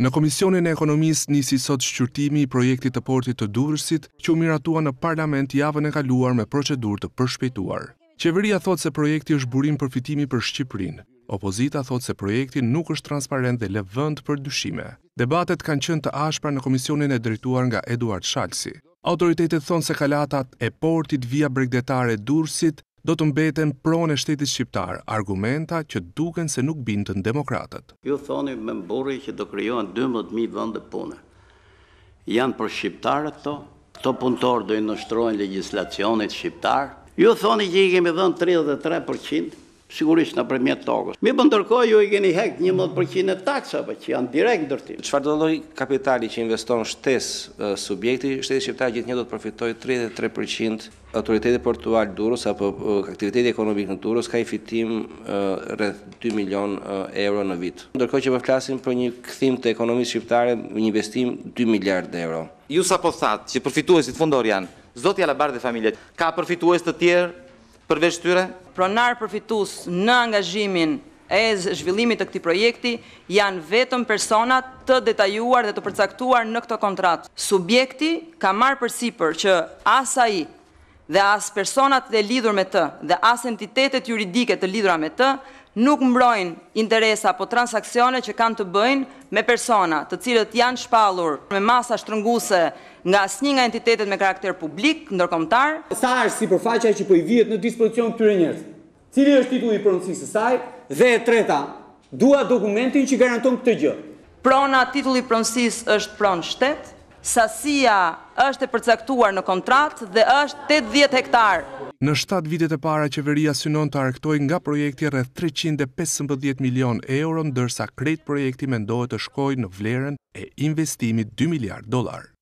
Në Komisionin e Ekonomisë nisi sot shqyrtimi i projektit të portit të Durrësit, që u miratua në parlament javën e kaluar me procedurë të përshpejtuar. Qeveria thot se projekti është burim përfitimi për Shqipërinë. Opozita thot se projekti nuk është transparent dhe levënd për dyshime. Debatet kanë qënë të ashpra në komisionin e drejtuar nga Eduard Shalsi. Autoritetet thonë se kalatat e portit via bregdetare Durrësit do të mbeten pronë e shtetit shqiptar, argumenta që duken se nuk bindën demokratët. Ju thoni me mburi që do kryohen 12.000 vënd pune. Janë për shqiptarët to, to punëtor do i nështrojnë legislacionit shqiptar. Ju thoni që i kemi dhënë 33%, sigurisht në premjet të tokës. Mi për po ndërkoj ju e keni hek një mëtë e taksave po që janë direkt ndërtim. Qëfar do dolloj kapitali që investon shtes subjekti, shtes shqiptar gjithë një do të përfitoj 33% Autoriteti portual Durrës apo aktiviteti ekonomik në Durrës ka i fitim rreth 2 milion euro në vitë. Ndërkohë që përflasim po për një këthim të ekonomisë shqiptare një investim 2 miliardë euro. Ju sa po thatë që përfituesit fundor janë? Zotja Alabar dhe familjet, ka përfitues të tjerë përveç tyre? Pronar përfitus në angazhimin e zhvillimit të këti projekti janë vetëm personat të detajuar dhe të përcaktuar në këto kontratë. Subjekti ka marë për që asa i dhe as personat të lidhur me të dhe as entitetet juridike të lidhura me të nuk mbrojnë interesa po transakcione që kanë të bëjnë me persona të cilët janë shpalur me masa shtrënguse nga asnjë nga entitetet me karakter publik ndërkombëtar. Sa është sipërfaqja që po i vihet në dispozicion këtyre njerëzve? Cili është titulli i pronësisë së saj? Dhe e treta, dua dokumentin që garanton këtë gjë. Prona titulli i pronësisë është pronë shtet, sasia është e përcaktuar në kontratë dhe është 80 hektar. Në 7 vitet e para, qeveria synon të arektoj nga projekti rrëth 315 milion euron, dërsa kretë projekti me ndohet të shkoj në vlerën e investimit 2 miliard dolar.